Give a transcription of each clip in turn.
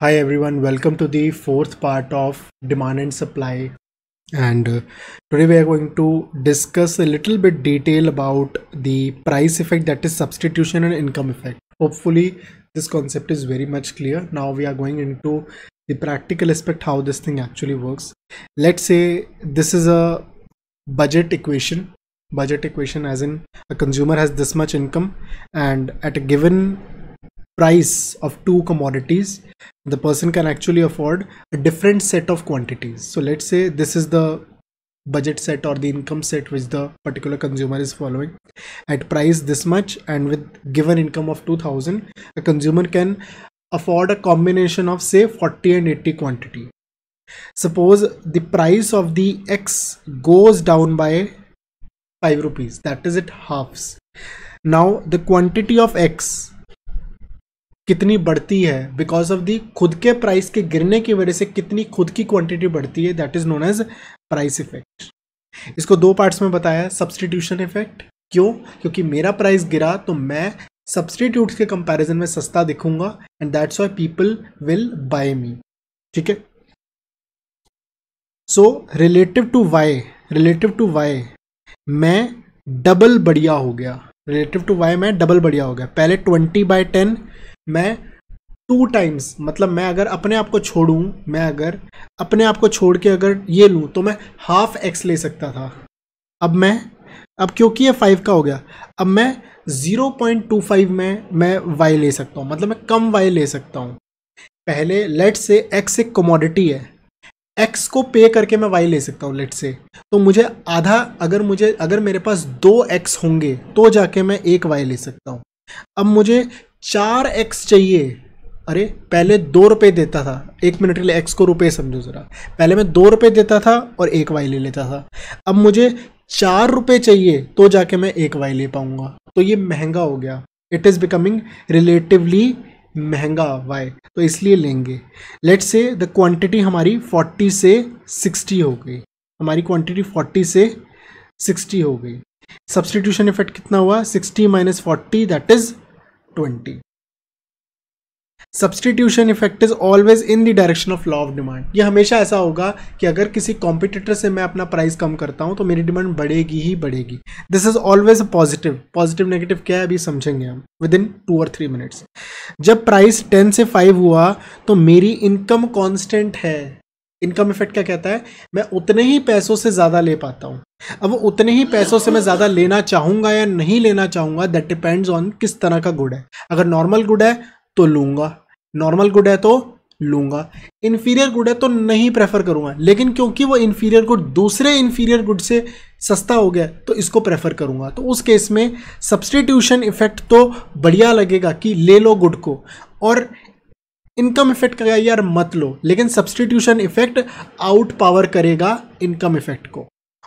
Hi everyone, welcome to the fourth part of demand and supply. And uh, today we are going to discuss a little bit detail about the price effect that is substitution and income effect. Hopefully this concept is very much clear. Now we are going into the practical aspect how this thing actually works. Let's say this is a budget equation budget equation as in a consumer has this much income and at a given price of two commodities the person can actually afford a different set of quantities so let's say this is the budget set or the income set which the particular consumer is following at price this much and with given income of 2000 a consumer can afford a combination of say 40 and 80 quantity suppose the price of the x goes down by 5 rupees that is it halves now the quantity of x कितनी बढ़ती है because of the खुद के price के गिरने की वजह से कितनी खुद की क्वांटिटी बढ़ती है that is known as price effect इसको दो पार्ट्स में बताया सब्सटीट्यूशन इफेक्ट क्यों क्योंकि मेरा प्राइस गिरा तो मैं सब्सटीट्यूट के कंपैरिजन में सस्ता दिखूंगा and that's why people will buy me ठीक है so relative to Y relative to Y मैं डबल बढ़िया हो गया रिलेटिव टू वाई मैं डबल बढ़िया हो गया पहले ट्वेंटी बाय टेन मैं टू टाइम्स मतलब मैं अगर अपने आप को छोड़ूँ मैं अगर अपने आप को छोड़ के अगर ये लूँ तो मैं हाफ एक्स ले सकता था अब मैं अब क्योंकि ये फाइव का हो गया अब मैं ज़ीरो पॉइंट टू फाइव में मैं वाई ले सकता हूँ मतलब मैं कम वाई ले सकता हूँ पहले लेट से एक्स एक कमोडिटी है एक्स को पे करके मैं वाई ले सकता हूँ लेट से तो मुझे आधा अगर मुझे अगर मेरे पास दो एक्स होंगे तो जाके मैं एक वाई ले सकता हूँ अब मुझे चार एक्स चाहिए अरे पहले दो रुपये देता था एक मिनट के लिए एक्स को रुपये समझो ज़रा पहले मैं दो रुपये देता था और एक वाई ले लेता था अब मुझे चार रुपये चाहिए तो जाके मैं एक वाई ले पाऊँगा तो ये महंगा हो गया इट इज़ बिकमिंग रिलेटिवली महंगा वाई तो इसलिए लेंगे लेट से द क्वान्टिटी हमारी फोर्टी से सिक्सटी हो गई हमारी क्वान्टिटी फोर्टी से सिक्सटी हो गई सब्सटीट्यूशन इफेक्ट कितना हुआ sixty minus forty that is 20 substitution effect is always in the direction of law of demand ये हमेशा ऐसा होगा कि अगर किसी कॉम्पिटिटर से मैं अपना प्राइस कम करता हूँ तो मेरी डिमांड बढ़ेगी ही बढ़ेगी this is always positive positive negative क्या है अभी समझेंगे हम विद इन टू और थ्री मिनट्स जब प्राइस टेन से फाइव हुआ तो मेरी इनकम कॉन्स्टेंट है इनकम इफेक्ट क्या कहता है मैं उतने ही पैसों से ज़्यादा ले पाता हूँ अब वो उतने ही पैसों से मैं ज़्यादा लेना चाहूँगा या नहीं लेना चाहूँगा दैट डिपेंड्स ऑन किस तरह का गुड है अगर नॉर्मल गुड है तो लूँगा नॉर्मल गुड है तो लूँगा इन्फीरियर गुड है तो नहीं प्रेफर करूँगा लेकिन क्योंकि वो इन्फीरियर गुड दूसरे इन्फीरियर गुड से सस्ता हो गया तो इसको प्रेफर करूँगा तो उस केस में सब्सटीट्यूशन इफेक्ट तो बढ़िया लगेगा कि ले लो गुड को और इनकम इफेक्ट करेगा यार मत लो लेकिन सब्सटीट्यूशन इफेक्ट आउट पावर करेगा इनकम इफेक्ट को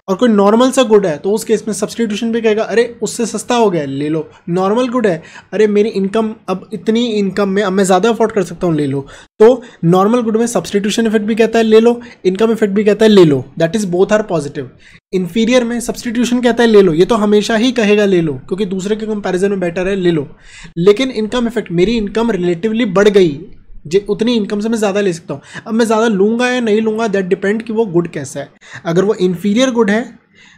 और कोई नॉर्मल सा गुड है तो उस केस में सब्सटीट्यूशन भी कहेगा अरे उससे सस्ता हो गया ले लो नॉर्मल गुड है अरे मेरी इनकम अब इतनी इनकम में अब मैं ज़्यादा अफोर्ड कर सकता हूँ ले लो तो नॉर्मल गुड में सब्सटीट्यूशन इफेक्ट भी कहता है ले लो इनकम इफेक्ट भी कहता है ले लो that is both are positive inferior में सब्सटीट्यूशन कहता है ले लो ये तो हमेशा ही कहेगा ले लो क्योंकि दूसरे के कंपेरिजन में बेटर है ले लो लेकिन इनकम इफेक्ट मेरी इनकम रिलेटिवली बढ़ गई जे उतनी इनकम से मैं ज़्यादा ले सकता हूँ अब मैं ज़्यादा लूँगा या नहीं लूँगा दैट डिपेंड कि वो गुड कैसा है अगर वो इन्फीरियर गुड है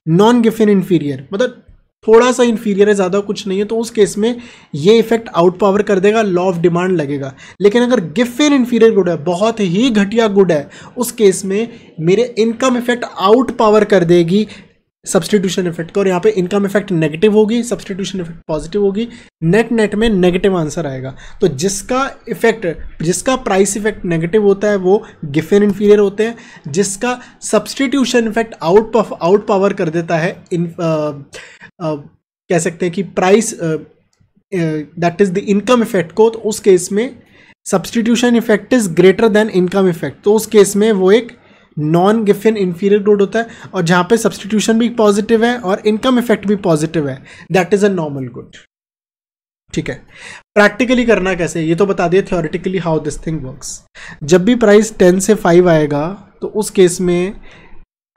नॉन गिफिन इन्फीरियर मतलब थोड़ा सा इन्फीरियर है ज़्यादा कुछ नहीं है तो उस केस में ये इफेक्ट आउट पावर कर देगा लॉ ऑफ डिमांड लगेगा लेकिन अगर गिफिन इन्फीरियर गुड है बहुत ही घटिया गुड है उस केस में मेरे इनकम इफेक्ट आउट पावर कर देगी सब्सटीट्यूशन इफेक्ट का और यहाँ पे इनकम इफेक्ट नेगेटिव होगी सब्सटीट्यूशन इफेक्ट पॉजिटिव होगी नेट नेट में नेगेटिव आंसर आएगा तो जिसका इफेक्ट जिसका प्राइस इफेक्ट नेगेटिव होता है वो गिफेन इन्फीरियर होते हैं जिसका substitution effect out out power कर देता है इन uh, uh, कह सकते हैं कि price that is the income effect को तो उस केस में substitution effect is greater than income effect तो उस केस में वो एक नॉन गिफिन इन्फीरियर ग्रोड होता है और जहाँ पे सब्सटीट्यूशन भी पॉजिटिव है और इनकम इफेक्ट भी पॉजिटिव है that is a normal good ठीक है प्रैक्टिकली करना कैसे ये तो बता दिए theoretically how this thing works जब भी प्राइस टेन से फाइव आएगा तो उस केस में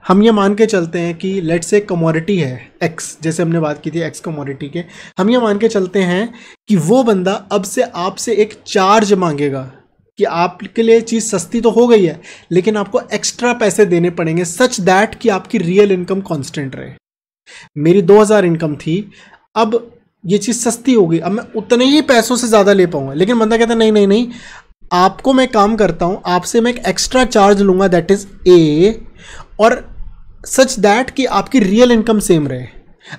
हम ये मान के चलते हैं कि लेट से कमोडिटी है एक्स जैसे हमने बात की थी एक्स कमोडिटी के हम ये मान के चलते हैं कि वो बंदा अब से आपसे एक चार्ज मांगेगा कि आपके लिए चीज़ सस्ती तो हो गई है लेकिन आपको एक्स्ट्रा पैसे देने पड़ेंगे सच दैट कि आपकी रियल इनकम कॉन्स्टेंट रहे मेरी 2000 इनकम थी अब ये चीज़ सस्ती हो गई अब मैं उतने ही पैसों से ज़्यादा ले पाऊंगा लेकिन बंदा कहता है नहीं नहीं नहीं आपको मैं काम करता हूँ आपसे मैं एक एक्स्ट्रा चार्ज लूँगा दैट इज़ ए और सच दैट कि आपकी रियल इनकम सेम रहे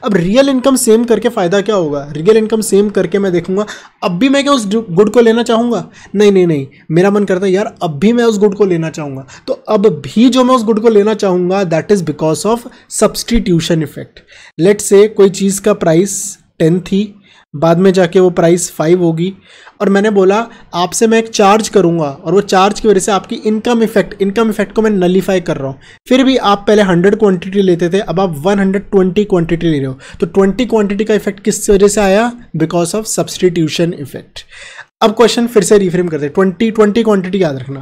अब रियल इनकम सेम करके फ़ायदा क्या होगा रियल इनकम सेम करके मैं देखूंगा अब भी मैं क्या उस गुड को लेना चाहूँगा नहीं नहीं नहीं मेरा मन करता है यार अब भी मैं उस गुड को लेना चाहूँगा तो अब भी जो मैं उस गुड को लेना चाहूँगा that is because of substitution effect let's say कोई चीज़ का प्राइस टेन थी बाद में जाके वो प्राइस फाइव होगी और मैंने बोला आपसे मैं एक चार्ज करूंगा और वो चार्ज की वजह से आपकी इनकम इफेक्ट इनकम इफेक्ट को मैं नलीफाई कर रहा हूँ फिर भी आप पहले हंड्रेड क्वान्टिटी लेते थे अब आप वन हंड्रेड ट्वेंटी क्वान्टिटी ले रहे हो तो ट्वेंटी क्वान्टिटी का इफेक्ट किस वजह से आया बिकॉज ऑफ सब्सटीट्यूशन इफेक्ट अब क्वेश्चन फिर से रिफ्रेम करते ट्वेंटी ट्वेंटी क्वान्टिटी याद रखना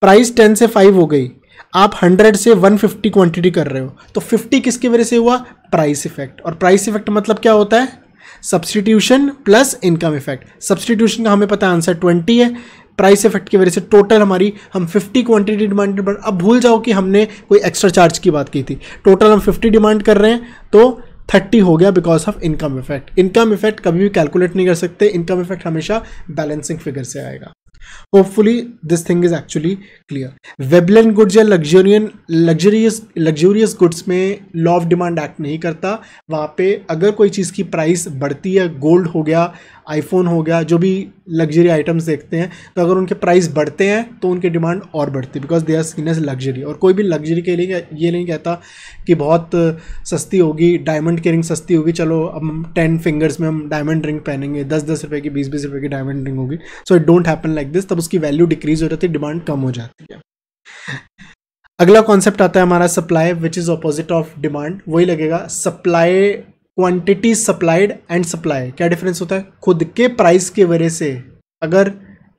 प्राइस टेन से फाइव हो गई आप 100 से 150 क्वांटिटी कर रहे हो तो 50 किसकी वजह से हुआ प्राइस इफेक्ट और प्राइस इफेक्ट मतलब क्या होता है substitution plus income effect substitution का हमें पता आंसर ट्वेंटी है प्राइस इफेक्ट की वजह से टोटल हमारी हम 50 क्वांटिटी डिमांड पर अब भूल जाओ कि हमने कोई एक्स्ट्रा चार्ज की बात की थी टोटल हम 50 डिमांड कर रहे हैं तो 30 हो गया because of income effect income effect कभी भी कैलकुलेट नहीं कर सकते इनकम इफेक्ट हमेशा बैलेंसिंग फिगर से आएगा hopefully this thing is actually clear Veblen goods या लग्जोरियन लग्जरियस लग्जोरियस गुड्स में लॉ ऑफ डिमांड एक्ट नहीं करता वहाँ पर अगर कोई चीज़ की प्राइस बढ़ती है गोल्ड हो गया आईफोन हो गया जो भी लग्जरी आइटम्स देखते हैं तो अगर उनके प्राइस बढ़ते हैं तो उनकी डिमांड और बढ़ती है because they are seen as luxury और कोई भी लग्जरी के लिए ये नहीं कहता कि बहुत सस्ती होगी डायमंड की रिंग सस्ती होगी चलो अब हम टेन फिंगर्स में हम डायमंड रिंग पहनेंगे दस दस रुपये की बीस बीस रुपये की डायमंड रिंग होगी so it don't happen like this तब उसकी वैल्यू डिक्रीज हो जाती है डिमांड कम हो जाती है अगला कॉन्सेप्ट आता है हमारा supply which is opposite of demand वही लगेगा supply quantity supplied and supply क्या डिफरेंस होता है खुद के प्राइस के वजह से अगर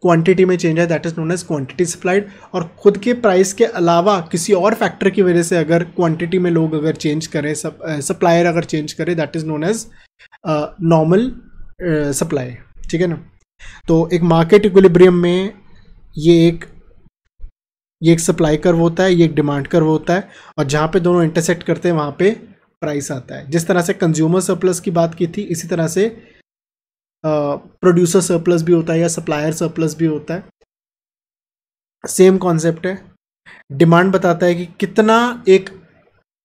क्वांटिटी में चेंज है that is known as quantity supplied और खुद के प्राइस के अलावा किसी और फैक्टर की वजह से अगर क्वांटिटी में लोग अगर चेंज करें सप्लायर अगर चेंज करें that is known as normal supply ठीक है ना तो एक मार्केट इक्विलिब्रियम में ये एक ये एक सप्लाई कर्व होता है ये एक डिमांड कर्व होता है और जहाँ पे दोनों इंटरसेक्ट करते हैं वहाँ पे प्राइस आता है जिस तरह से कंज्यूमर सरप्लस की बात की थी इसी तरह से प्रोड्यूसर सरप्लस भी होता है या सप्लायर सरप्लस भी होता है सेम कॉन्सेप्ट है डिमांड बताता है कि कितना एक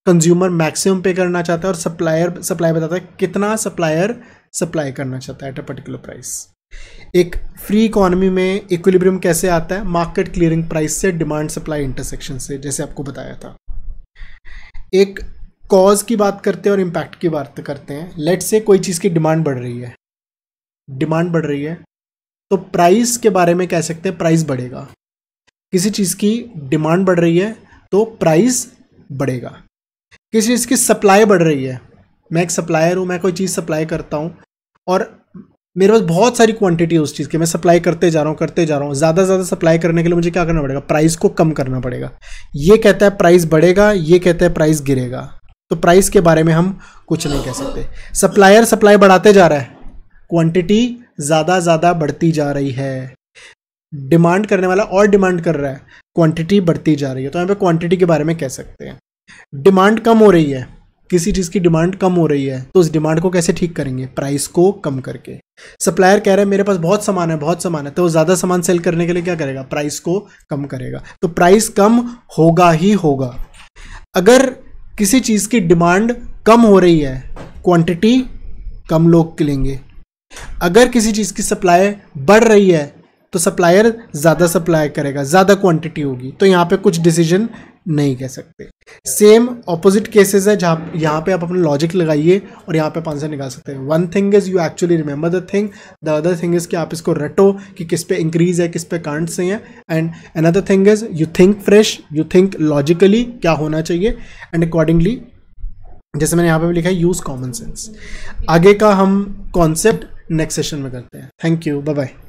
कंज्यूमर मैक्सिमम पे करना चाहता है और सप्लायर सप्लाई बताता है कितना सप्लायर सप्लाई करना चाहता है एट अ पर्टिकुलर प्राइस एक फ्री इकोनॉमी में इक्विलिब्रियम कैसे आता है मार्केट क्लियरिंग प्राइस से डिमांड सप्लाई इंटरसेक्शन से जैसे आपको बताया था एक कॉज की बात करते हैं और इम्पैक्ट की बात करते हैं लेट से कोई चीज़ की डिमांड बढ़ रही है डिमांड बढ़ रही है तो प्राइस के बारे में कह सकते हैं प्राइस बढ़ेगा किसी चीज़ की डिमांड बढ़ रही है तो प्राइस बढ़ेगा किसी चीज़ की सप्लाई बढ़ रही है मैं एक सप्लायर हूँ मैं कोई चीज़ सप्लाई करता हूँ और मेरे पास बहुत सारी क्वांटिटी है उस चीज़ की मैं सप्लाई करते जा रहा हूँ करते जा रहा हूँ ज़्यादा से ज़्यादा सप्लाई करने के लिए मुझे क्या करना पड़ेगा प्राइस को कम करना पड़ेगा ये कहता है प्राइस बढ़ेगा ये कहता है प्राइस गिरेगा तो प्राइस के बारे में हम कुछ नहीं कह सकते सप्लायर सप्लाई बढ़ाते जा रहा है क्वांटिटी ज़्यादा ज़्यादा बढ़ती जा रही है डिमांड करने वाला और डिमांड कर रहा है क्वांटिटी बढ़ती जा रही है तो यहाँ पे क्वांटिटी के बारे में कह सकते हैं डिमांड कम हो रही है किसी चीज़ की डिमांड कम हो रही है तो उस डिमांड को कैसे ठीक करेंगे प्राइस को कम करके सप्लायर कह रहे हैं मेरे पास बहुत सामान है बहुत सामान है तो ज़्यादा सामान सेल करने के लिए क्या करेगा प्राइस को कम करेगा तो प्राइस कम होगा ही होगा अगर किसी चीज़ की डिमांड कम हो रही है क्वांटिटी कम लोग लेंगे अगर किसी चीज़ की सप्लाई बढ़ रही है तो सप्लायर ज़्यादा सप्लाई करेगा ज़्यादा क्वांटिटी होगी तो यहाँ पे कुछ डिसीजन नहीं कह सकते सेम ऑपोजिट केसेस है जहाँ यहाँ पे आप अपना लॉजिक लगाइए और यहाँ पे आप आंसर निकाल सकते हैं one thing is you actually remember the thing the other thing is कि आप इसको रटो कि किस पे इंक्रीज है किस पे कांट से है and another thing is you think fresh you think logically क्या होना चाहिए एंड अकॉर्डिंगली जैसे मैंने यहाँ पे भी लिखा है यूज़ कॉमन सेंस आगे का हम कॉन्सेप्ट नेक्स्ट सेशन में करते हैं थैंक यू बाय बाय